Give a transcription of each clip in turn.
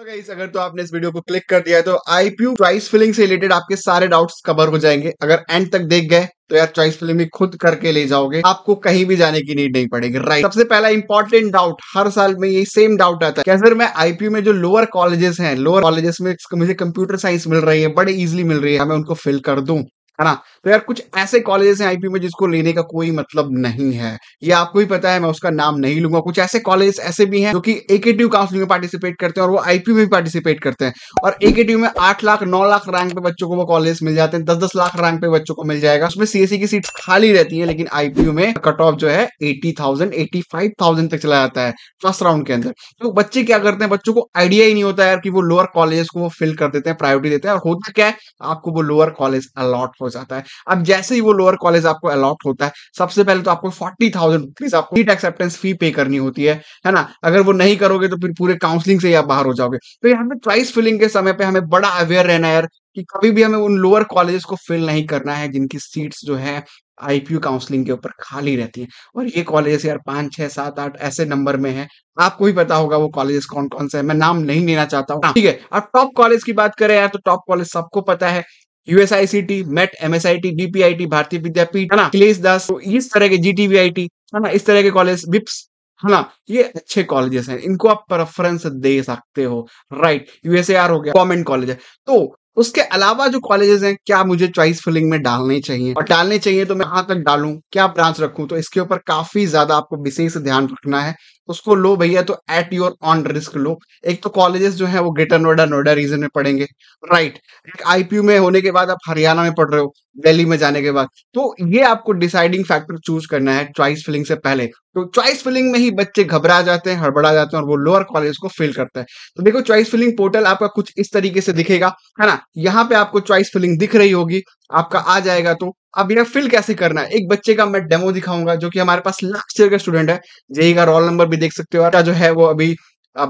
तो गाइस अगर तो आपने इस वीडियो को क्लिक कर दिया है तो आईपीयू चॉइस फिलिंग से रिलेटेड आपके सारे डाउट्स कवर हो जाएंगे अगर एंड तक देख गए तो यार चॉइस फिलिंग में खुद करके ले जाओगे आपको कहीं भी जाने की नीड नहीं पड़ेगी राइट सबसे पहला इंपॉर्टेंट डाउट हर साल में यही सेम डाउट आता है क्या सर मैं आईपीयू में जो लोअर कॉलेजेस हैं लोअर कॉलेजेस में मुझे कंप्यूटर साइंस मिल रही है बड़े इजिली मिल रही है मैं उनको फिल कर दूं है ना तो यार कुछ ऐसे कॉलेजेस हैं आईपी में जिसको लेने का कोई मतलब नहीं है ये आपको ही पता है मैं उसका नाम नहीं लूंगा कुछ ऐसे कॉलेज ऐसे भी हैं जो कि एकेटिव काउंसिलिंग में पार्टिसिपेट करते हैं और वो आईपी में भी पार्टिसिपेट करते हैं और एकेटिव में आठ लाख नौ लाख रैंक पे बच्चों को वो कॉलेज मिल जाते हैं दस दस लाख रैंक पे बच्चों को मिल जाएगा उसमें सीएससी e की सीट खाली रहती है लेकिन आईपीयू में कट ऑफ जो है eighty thousand eighty five thousand तक चला जाता है फर्स्ट राउंड के अंदर तो बच्चे क्या करते हैं बच्चों को आइडिया ही नहीं होता है यार कि वो लोअर कॉलेज को वो फिल कर देते हैं प्रायोरिटी देते हैं और होता क्या है आपको वो लोअर कॉलेज अलॉट हो जाता है अब जैसे ही वो लोअर कॉलेज आपको अलॉट होता है सबसे पहले तो आपको फोर्टी थाउजेंड रुपीज आपको नीट एक्सेप्टेंस फी पे करनी होती है है ना अगर वो नहीं करोगे तो फिर पूरे काउंसलिंग से ही आप बाहर हो जाओगे तो यहाँ पे प्राइस फिलिंग के समय पे हमें बड़ा अवेयर रहना है कि कभी भी हमें उन लोअर कॉलेजेस को फिल नहीं करना है जिनकी सीट्स जो है आईपीयू काउंसलिंग के ऊपर खाली रहती है और ये कॉलेजेस यार पांच छह सात आठ ऐसे नंबर में है आपको भी पता होगा वो कॉलेजेस कौन कौन से हैं मैं नाम नहीं लेना चाहता हूँ ठीक है अब टॉप कॉलेज की बात करें यार तो टॉप कॉलेज सबको पता है यूएसआईसीटी मेट एमएसआईटी डीपीआईटी भारतीय विद्यापीठ है ना अखिलेश दास तो इस तरह के जी टी है ना इस तरह के कॉलेज बिप्स है ना ये अच्छे कॉलेजेस हैं इनको आप प्रेफरेंस दे सकते हो राइट यूएसएआर हो गया गवर्नमेंट कॉलेज है तो उसके अलावा जो कॉलेजेस हैं क्या मुझे चॉइस फिलिंग में डालने चाहिए और डालने चाहिए तो मैं कहाँ तक डालूं क्या ब्रांच रखूं तो इसके ऊपर काफी ज्यादा आपको विशेष ध्यान रखना है उसको लो भैया तो एट योर ऑन रिस्क लो एक तो कॉलेजेस जो है वो ग्रेटर नोएडा नोएडा रीजन में पढ़ेंगे राइट right. आईपीयू में होने के बाद आप हरियाणा में पढ़ रहे हो दिल्ली में जाने के बाद तो ये आपको डिसाइडिंग फैक्टर चूज करना है चॉइस फिलिंग से पहले तो चॉइस फिलिंग में ही बच्चे घबरा जाते हैं हड़बड़ा जाते हैं और वो लोअर कॉलेज को फिल करता है तो देखो चॉइस फिलिंग पोर्टल आपका कुछ इस तरीके से दिखेगा है ना यहाँ पे आपको चॉइस फिलिंग दिख रही होगी आपका आ जाएगा तो अब यह फिल कैसे करना है एक बच्चे का मैं डेमो दिखाऊंगा जो कि हमारे पास लास्ट ईयर का स्टूडेंट है जेई का रोल नंबर भी देख सकते हो जो है वो अभी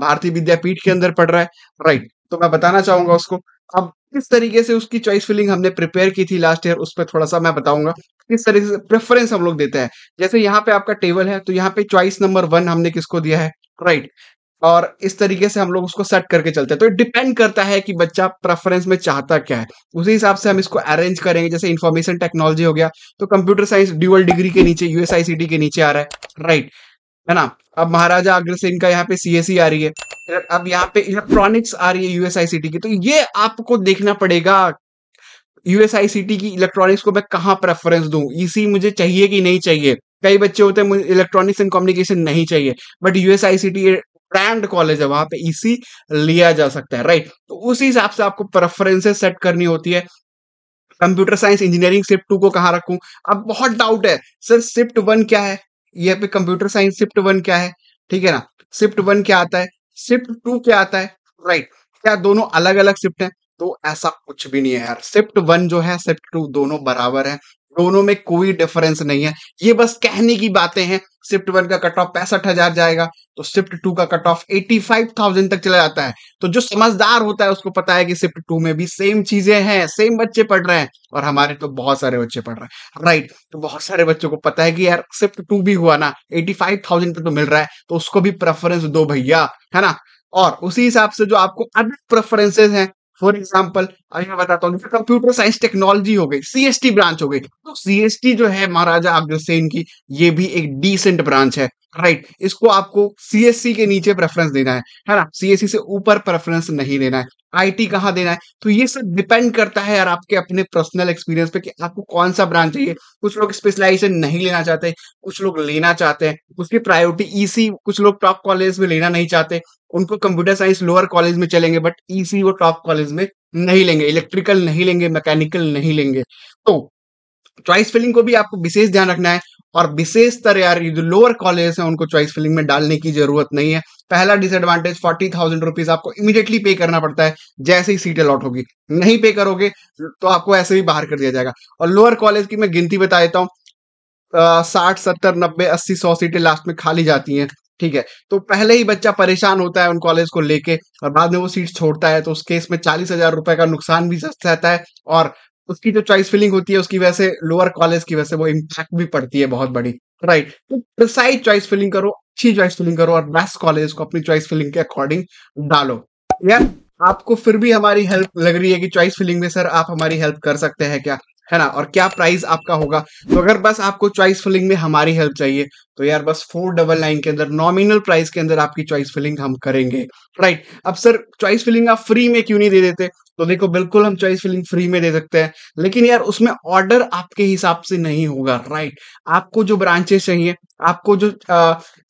भारतीय विद्यापीठ के अंदर पढ़ रहा है राइट तो मैं बताना चाहूंगा उसको अब किस तरीके से उसकी चॉइस फिलिंग हमने प्रिपेयर की थी लास्ट ईयर उस पर थोड़ा सा मैं बताऊंगा किस तरीके से प्रेफरेंस हम लोग देते हैं जैसे यहाँ पे आपका टेबल है तो यहाँ पे चॉइस नंबर वन हमने किसको दिया है राइट और इस तरीके से हम लोग उसको सेट करके चलते हैं तो डिपेंड करता है कि बच्चा प्रेफरेंस में चाहता क्या है उसी हिसाब से हम इसको अरेंज करेंगे जैसे इन्फॉर्मेशन टेक्नोलॉजी हो गया तो कंप्यूटर साइंस ड्यूअल डिग्री के नीचे यूएसआईसीटी के नीचे आ रहा है राइट है ना अब महाराजा अग्रसेन का यहाँ पे सीएसई e आ रही है अब यहाँ पे इलेक्ट्रॉनिक्स आ रही है यूएसआईसीटी की तो ये आपको देखना पड़ेगा यूएसआईसीटी की इलेक्ट्रॉनिक्स को मैं कहाँ प्रेफरेंस दू इसी मुझे चाहिए कि नहीं चाहिए कई बच्चे होते हैं मुझे इलेक्ट्रॉनिक्स एंड कम्युनिकेशन नहीं चाहिए बट यूएसआईसीटी ब्रांड कॉलेज है वहां पे ईसी लिया जा सकता है राइट तो उसी हिसाब से आपको प्रेफरेंसेस सेट करनी होती है computer science engineering shift two को कहाँ रखूं अब बहुत डाउट है सर शिफ्ट वन क्या है यह पे कंप्यूटर साइंस शिफ्ट वन क्या है ठीक है ना शिफ्ट वन क्या आता है शिफ्ट टू क्या आता है राइट क्या दोनों अलग अलग शिफ्ट है तो ऐसा कुछ भी नहीं है यार शिफ्ट वन जो है शिफ्ट टू दोनों बराबर है दोनों में कोई डिफरेंस नहीं है ये बस कहने की बातें हैं सिफ्ट वन का कट ऑफ पैंसठ हजार जाएगा तो सिफ्ट टू का cut off eighty five thousand तक चला जाता है तो जो समझदार होता है उसको पता है कि सिफ्ट टू में भी सेम चीजें हैं सेम बच्चे पढ़ रहे हैं और हमारे तो बहुत सारे बच्चे पढ़ रहे हैं राइट तो बहुत सारे बच्चों को पता है कि यार सिफ्ट टू भी हुआ ना एटी फाइव थाउजेंड पे तो मिल रहा है तो उसको भी प्रेफरेंस दो भैया है ना और उसी हिसाब से जो आपको अदर प्रेफरेंसेस हैं फॉर एग्जाम्पल अभी मैं बताता हूँ जैसे कंप्यूटर साइंस टेक्नोलॉजी हो गई सीएसटी ब्रांच हो गई तो सीएसटी जो है महाराजा अग्रसेन की ये भी एक डिसेंट ब्रांच है राइट right. इसको आपको सीएससी के नीचे प्रेफरेंस देना है है ना सीएससी से ऊपर प्रेफरेंस नहीं देना है आईटी कहाँ देना है तो ये सब डिपेंड करता है यार आपके अपने पर्सनल एक्सपीरियंस पे कि आपको कौन सा ब्रांच चाहिए कुछ लोग स्पेशलाइजेशन नहीं लेना चाहते कुछ लोग लेना चाहते हैं उसकी प्रायोरिटी ईसी e कुछ लोग टॉप कॉलेज में लेना नहीं चाहते उनको कंप्यूटर साइंस लोअर कॉलेज में चलेंगे बट ईसी e वो टॉप कॉलेज में नहीं लेंगे इलेक्ट्रिकल नहीं लेंगे मैकेनिकल नहीं लेंगे तो चॉइस फिलिंग को भी आपको विशेष ध्यान रखना है और विशेषतर यार ये जो लोअर कॉलेजेस हैं उनको चॉइस फिलिंग में डालने की जरूरत नहीं है पहला डिसएडवांटेज फोर्टी थाउजेंड रुपीज आपको इमीडिएटली पे करना पड़ता है जैसे ही सीट अलॉट होगी नहीं पे करोगे तो आपको ऐसे ही बाहर कर दिया जाएगा और लोअर कॉलेज की मैं गिनती बता देता हूँ साठ सत्तर नब्बे अस्सी सौ सीटें लास्ट में खाली जाती हैं ठीक है तो पहले ही बच्चा परेशान होता है उन कॉलेज को लेके और बाद में वो सीट छोड़ता है तो उस केस में चालीस हजार रुपए का नुकसान भी रहता है और उसकी जो चॉइस फिलिंग होती है उसकी वजह से लोअर कॉलेज की वजह से वो इम्पैक्ट भी पड़ती है बहुत बड़ी राइट तो प्रिसाइज चॉइस फिलिंग करो अच्छी चॉइस फिलिंग करो और बेस्ट कॉलेज को अपनी चॉइस फिलिंग के अकॉर्डिंग डालो यार आपको फिर भी हमारी हेल्प लग रही है कि चॉइस फिलिंग में सर आप हमारी हेल्प कर सकते हैं क्या है ना और क्या प्राइस आपका होगा तो अगर बस आपको चॉइस फिलिंग में हमारी हेल्प चाहिए तो यार बस फोर डबल नाइन के अंदर नॉमिनल प्राइस के अंदर आपकी चॉइस फिलिंग हम करेंगे राइट अब सर चॉइस फिलिंग आप फ्री में क्यों नहीं दे देते तो देखो बिल्कुल हम चॉइस फिलिंग फ्री में दे सकते हैं लेकिन यार उसमें ऑर्डर आपके हिसाब से नहीं होगा राइट आपको जो ब्रांचेस चाहिए आपको जो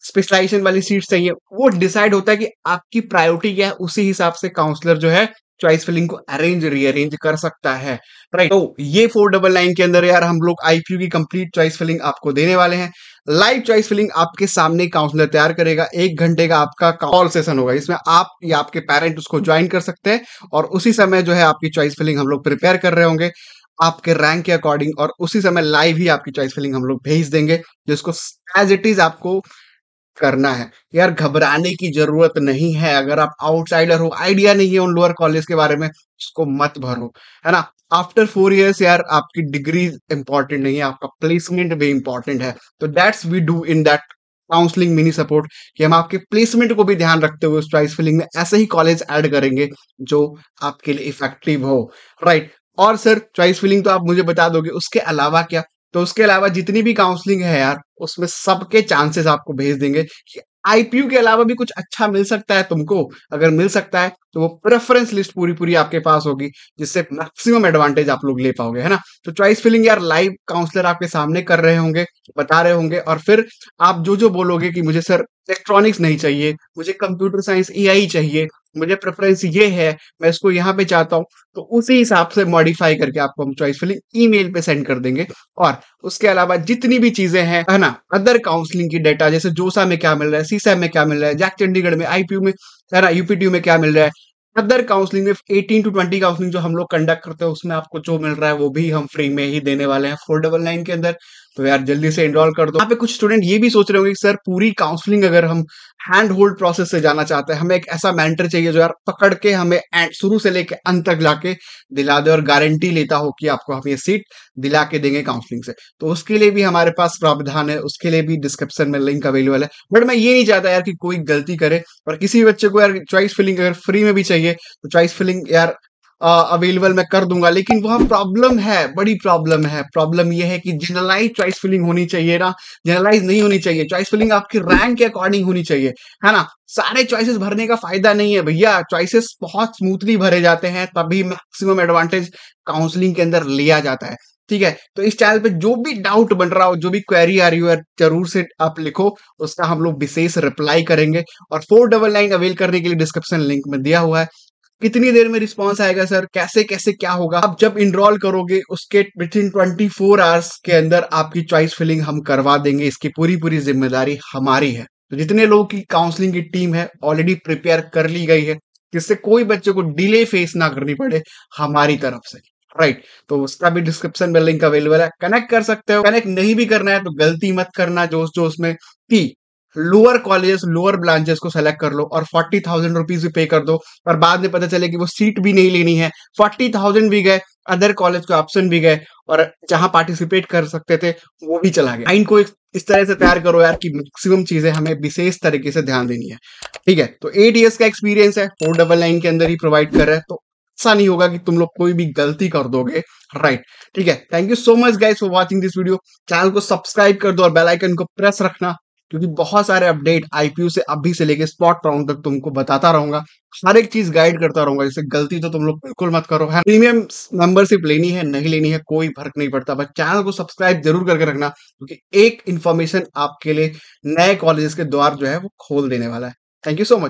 स्पेशलाइजेशन वाली सीट चाहिए वो डिसाइड होता है कि आपकी प्रायोरिटी क्या है उसी हिसाब से काउंसलर जो है चॉइस फिलिंग को अरेंज रीअरेंज कर सकता है राइट तो ये फोर डबल लाइन के अंदर यार हम लोग आईपीयू की कंप्लीट चॉइस फिलिंग आपको देने वाले हैं लाइव चॉइस फिलिंग आपके सामने काउंसलर तैयार करेगा एक घंटे का आपका कॉल सेशन होगा इसमें आप या आपके पेरेंट उसको ज्वाइन कर सकते हैं और उसी समय जो है आपकी चॉइस फिलिंग हम लोग प्रिपेयर कर रहे होंगे आपके रैंक के अकॉर्डिंग और उसी समय लाइव ही आपकी चॉइस फिलिंग हम लोग भेज देंगे जिसको एज इट इज आपको करना है यार घबराने की जरूरत नहीं है अगर आप आउटसाइडर हो आइडिया नहीं है उन लोअर कॉलेज के बारे में उसको मत भरो है ना आफ्टर फोर इयर्स यार आपकी डिग्री इंपॉर्टेंट नहीं है आपका प्लेसमेंट भी इंपॉर्टेंट है तो that's we do in that counselling mini support कि हम आपके प्लेसमेंट को भी ध्यान रखते हुए उस प्राइस फिलिंग में ऐसे ही कॉलेज ऐड करेंगे जो आपके लिए इफेक्टिव हो राइट right. और सर चॉइस फिलिंग तो आप मुझे बता दोगे उसके अलावा क्या तो उसके अलावा जितनी भी काउंसलिंग है यार उसमें सबके चांसेस आपको भेज देंगे कि आईपीयू के अलावा भी कुछ अच्छा मिल सकता है तुमको अगर मिल सकता है तो वो प्रेफरेंस लिस्ट पूरी पूरी आपके पास होगी जिससे मैक्सिमम एडवांटेज आप लोग ले पाओगे है ना तो चॉइस फिलिंग यार लाइव काउंसलर आपके सामने कर रहे होंगे बता रहे होंगे और फिर आप जो जो बोलोगे कि मुझे सर इलेक्ट्रॉनिक्स नहीं चाहिए मुझे कंप्यूटर साइंस ए चाहिए मुझे प्रेफरेंस ये है मैं इसको यहाँ पे चाहता हूँ तो उसी हिसाब से मॉडिफाई करके आपको हम चॉइस फिलिंग ईमेल पे सेंड कर देंगे और उसके अलावा जितनी भी चीजें हैं है ना अदर काउंसलिंग की डेटा जैसे जोसा में क्या मिल रहा है सीसा में क्या मिल रहा है जैक चंडीगढ़ में आईपीयू में है ना यूपीटीयू में क्या मिल रहा है अदर काउंसलिंग में एटीन टू ट्वेंटी काउंसलिंग जो हम लोग कंडक्ट करते हैं उसमें आपको जो मिल रहा है वो भी हम फ्री में ही देने वाले हैं फोर डबल नाइन के अंदर तो यार जल्दी से इनरोल कर दो यहाँ पे कुछ स्टूडेंट ये भी सोच रहे होंगे कि सर पूरी काउंसलिंग अगर हम हैंड होल्ड प्रोसेस से जाना चाहते हैं हमें एक ऐसा मेंटर चाहिए जो यार पकड़ के हमें शुरू से लेके अंत तक लाके दिला दे और गारंटी लेता हो कि आपको हम ये सीट दिला के देंगे काउंसलिंग से तो उसके लिए भी हमारे पास प्रावधान है उसके लिए भी डिस्क्रिप्शन में लिंक अवेलेबल है बट मैं ये नहीं चाहता यार कि कोई गलती करे और किसी बच्चे को यार चॉइस फिलिंग अगर फ्री में भी चाहिए तो चॉइस फिलिंग यार अवेलेबल मैं कर दूंगा लेकिन वह प्रॉब्लम है बड़ी प्रॉब्लम है प्रॉब्लम यह है कि जनरलाइज चॉइस फिलिंग होनी चाहिए ना जनरलाइज नहीं होनी चाहिए चॉइस फिलिंग आपकी रैंक के अकॉर्डिंग होनी चाहिए है ना सारे चॉइसेस भरने का फायदा नहीं है भैया चॉइसेस बहुत स्मूथली भरे जाते हैं तभी मैक्सिमम एडवांटेज काउंसलिंग के अंदर लिया जाता है ठीक है तो इस चैनल पे जो भी डाउट बन रहा हो जो भी क्वेरी आ रही हो जरूर से आप लिखो उसका हम लोग विशेष रिप्लाई करेंगे और फोर डबल नाइन अवेल करने के लिए डिस्क्रिप्शन लिंक में दिया हुआ है कितनी देर में रिस्पॉन्स आएगा सर कैसे कैसे क्या होगा आप जब इनरोल करोगे उसके within twenty four hours के अंदर आपकी चॉइस फिलिंग हम करवा देंगे इसकी पूरी पूरी जिम्मेदारी हमारी है तो जितने लोगों की काउंसलिंग की टीम है ऑलरेडी प्रिपेयर कर ली गई है जिससे कोई बच्चे को डिले फेस ना करनी पड़े हमारी तरफ से राइट right. तो उसका भी डिस्क्रिप्शन में लिंक अवेलेबल है कनेक्ट कर सकते हो कनेक्ट नहीं भी करना है तो गलती मत करना जोश जोश में थी लोअर कॉलेज लोअर ब्रांचेस को सेलेक्ट कर लो और फोर्टी थाउजेंड रुपीज भी पे कर दो और बाद में पता चले कि वो सीट भी नहीं लेनी है फोर्टी थाउजेंड भी गए अदर कॉलेज को ऑप्शन भी गए और जहां पार्टिसिपेट कर सकते थे वो भी चला गया माइंड को इस तरह से तैयार करो यार कि मैक्सिमम चीजें हमें विशेष तरीके से ध्यान देनी है ठीक है तो एट ईयर्स का एक्सपीरियंस है फोर डबल नाइन के अंदर ही प्रोवाइड कर रहे हैं तो ऐसा अच्छा नहीं होगा कि तुम लोग कोई भी गलती कर दोगे राइट ठीक है thank you so much guys for watching this video channel को सब्सक्राइब कर दो और बेल आइकन को प्रेस रखना क्योंकि बहुत सारे अपडेट आईपीयू से अभी से लेके स्पॉट राउंड तक तुमको बताता रहूंगा हर एक चीज गाइड करता रहूंगा जैसे गलती तो तुम लोग बिल्कुल मत करो है प्रीमियम मेंबरशिप लेनी है नहीं लेनी है कोई फर्क नहीं पड़ता बस चैनल को सब्सक्राइब जरूर करके रखना क्योंकि एक इन्फॉर्मेशन आपके लिए नए कॉलेजेस के द्वार जो है वो खोल देने वाला है थैंक यू सो मच